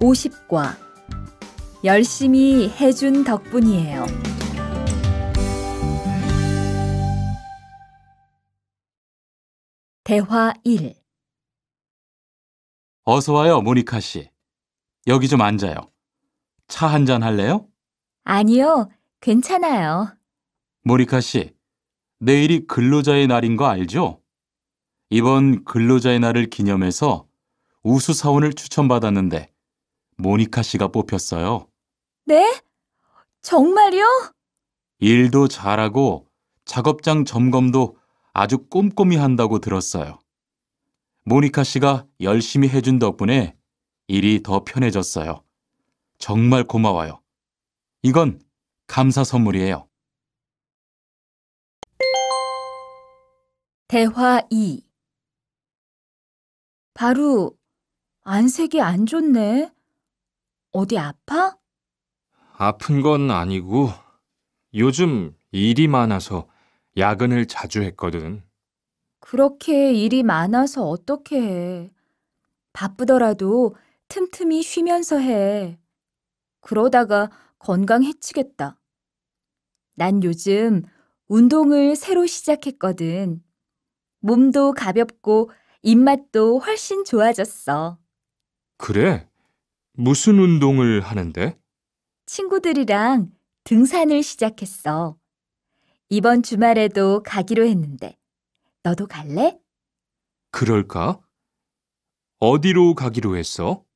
50과 열심히 해준 덕분이에요. 대화 1 어서 와요, 모니카 씨. 여기 좀 앉아요. 차 한잔 할래요? 아니요, 괜찮아요. 모니카 씨, 내일이 근로자의 날인 거 알죠? 이번 근로자의 날을 기념해서 우수사원을 추천받았는데 모니카 씨가 뽑혔어요. 네? 정말요? 일도 잘하고 작업장 점검도 아주 꼼꼼히 한다고 들었어요. 모니카 씨가 열심히 해준 덕분에 일이 더 편해졌어요. 정말 고마워요. 이건 감사 선물이에요. 대화 2 바로 안색이 안 좋네. 어디 아파? 아픈 건 아니고 요즘 일이 많아서 야근을 자주 했거든. 그렇게 일이 많아서 어떻게 해. 바쁘더라도 틈틈이 쉬면서 해. 그러다가 건강 해치겠다. 난 요즘 운동을 새로 시작했거든. 몸도 가볍고 입맛도 훨씬 좋아졌어. 그래? 무슨 운동을 하는데? 친구들이랑 등산을 시작했어. 이번 주말에도 가기로 했는데, 너도 갈래? 그럴까? 어디로 가기로 했어?